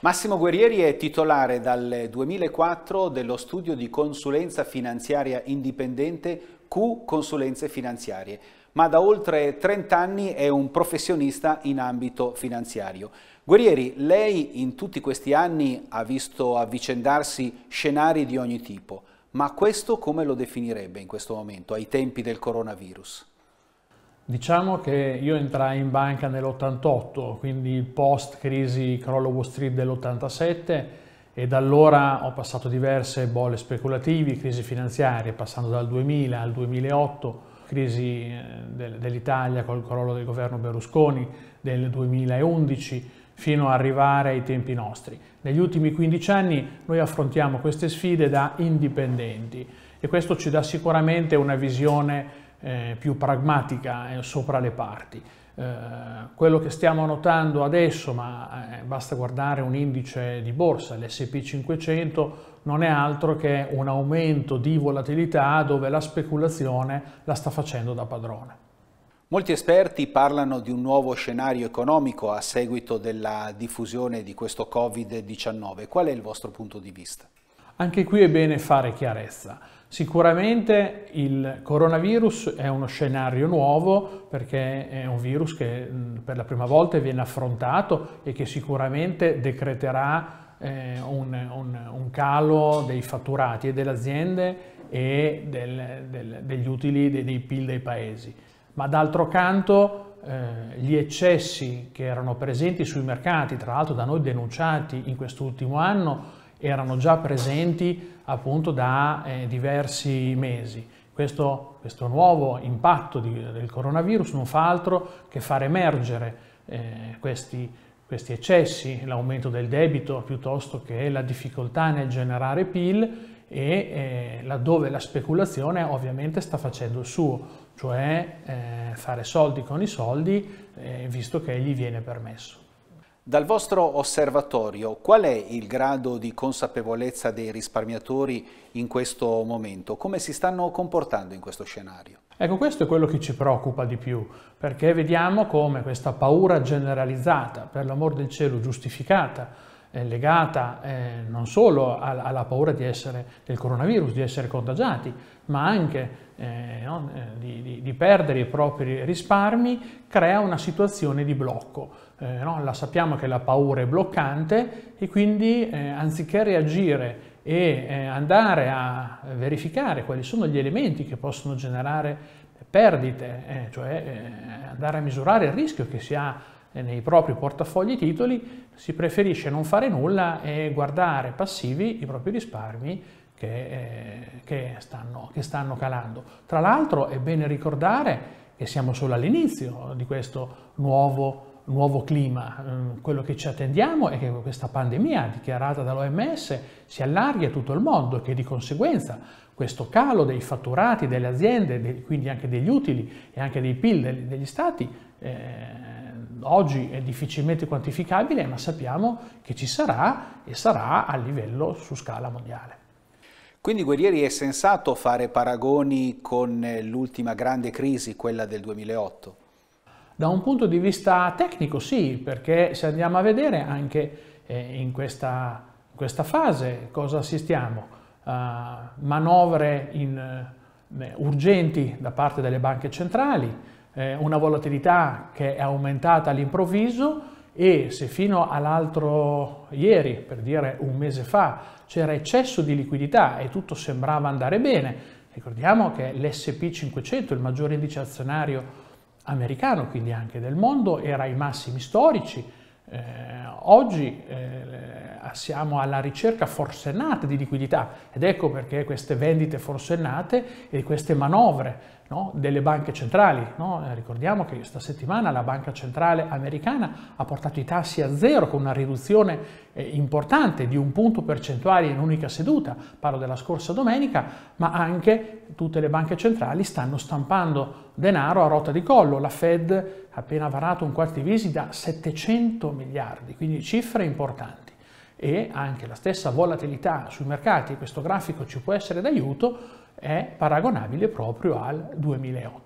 Massimo Guerrieri è titolare dal 2004 dello studio di consulenza finanziaria indipendente Q Consulenze Finanziarie, ma da oltre 30 anni è un professionista in ambito finanziario. Guerrieri, lei in tutti questi anni ha visto avvicendarsi scenari di ogni tipo, ma questo come lo definirebbe in questo momento, ai tempi del coronavirus? Diciamo che io entrai in banca nell'88, quindi post crisi crollo Wall Street dell'87 e da allora ho passato diverse bolle speculativi, crisi finanziarie, passando dal 2000 al 2008, crisi eh, dell'Italia col crollo del governo Berlusconi del 2011 fino ad arrivare ai tempi nostri. Negli ultimi 15 anni noi affrontiamo queste sfide da indipendenti e questo ci dà sicuramente una visione eh, più pragmatica eh, sopra le parti. Eh, quello che stiamo notando adesso, ma eh, basta guardare un indice di borsa, l'SP 500, non è altro che un aumento di volatilità dove la speculazione la sta facendo da padrone. Molti esperti parlano di un nuovo scenario economico a seguito della diffusione di questo Covid-19. Qual è il vostro punto di vista? Anche qui è bene fare chiarezza. Sicuramente il coronavirus è uno scenario nuovo perché è un virus che mm, per la prima volta viene affrontato e che sicuramente decreterà eh, un, un, un, calo dei fatturati e delle aziende e del, del, degli utili dei, dei, PIL dei paesi. Ma d'altro canto eh, gli eccessi che erano presenti sui mercati, tra l'altro da noi denunciati in quest'ultimo anno, erano già presenti appunto da eh, diversi mesi. Questo, questo nuovo impatto di, del coronavirus non fa altro che far emergere eh, questi, questi eccessi, l'aumento del debito piuttosto che la difficoltà nel generare PIL e eh, laddove la speculazione ovviamente sta facendo il suo, cioè eh, fare soldi con i soldi eh, visto che gli viene permesso. Dal vostro osservatorio, qual è il grado di consapevolezza dei risparmiatori in questo momento? Come si stanno comportando in questo scenario? Ecco, questo è quello che ci preoccupa di più, perché vediamo come questa paura generalizzata, per l'amor del cielo giustificata, legata eh, non solo alla, alla paura essere, del coronavirus, di essere contagiati, ma anche eh, no, eh, di, di, di perdere i propri risparmi, crea una situazione di blocco eh, no? la sappiamo che la paura è bloccante e quindi eh, anziché reagire e eh, andare a verificare quali sono gli elementi che possono generare perdite, eh, cioè eh, andare a misurare il rischio che si ha eh, nei propri portafogli titoli, si preferisce non fare nulla e guardare passivi i propri risparmi che, che, stanno, che stanno calando. Tra l'altro è bene ricordare che siamo solo all'inizio di questo nuovo nuovo clima. Eh, quello che ci attendiamo è che questa pandemia dichiarata dall'OMS si allarghi a tutto il mondo e che di conseguenza questo calo dei fatturati delle aziende, quindi anche degli utili e anche dei PIL degli stati, eh, oggi è difficilmente quantificabile, ma sappiamo che ci sarà e sarà a livello su scala mondiale. Quindi Guerrieri è sensato fare paragoni con eh, l'ultima grande crisi, quella del 2008? Da un punto di vista tecnico sì, perché se andiamo a vedere anche eh, in questa, in questa fase cosa assistiamo? Uh, manovre in, uh, urgenti da parte delle banche centrali, eh, una volatilità che è aumentata all'improvviso e se fino all'altro ieri, per dire un mese fa, c'era eccesso di liquidità e tutto sembrava andare bene, ricordiamo che l'SP 500, il maggior indice azionario americano, quindi anche del mondo, era ai massimi storici. Eh, oggi eh, siamo alla ricerca forsennata di liquidità ed ecco perché queste vendite forsennate e queste manovre No, delle banche centrali. No? Eh, ricordiamo che questa settimana la Banca Centrale Americana ha portato i tassi a zero con una riduzione eh, importante di un punto percentuale in un'unica seduta, parlo della scorsa domenica, ma anche tutte le banche centrali stanno stampando denaro a rotta di collo. La Fed ha appena varato un quarto di visita da 700 miliardi, quindi cifre importanti e anche la stessa volatilità sui mercati, questo grafico ci può essere d'aiuto, è paragonabile proprio al 2008.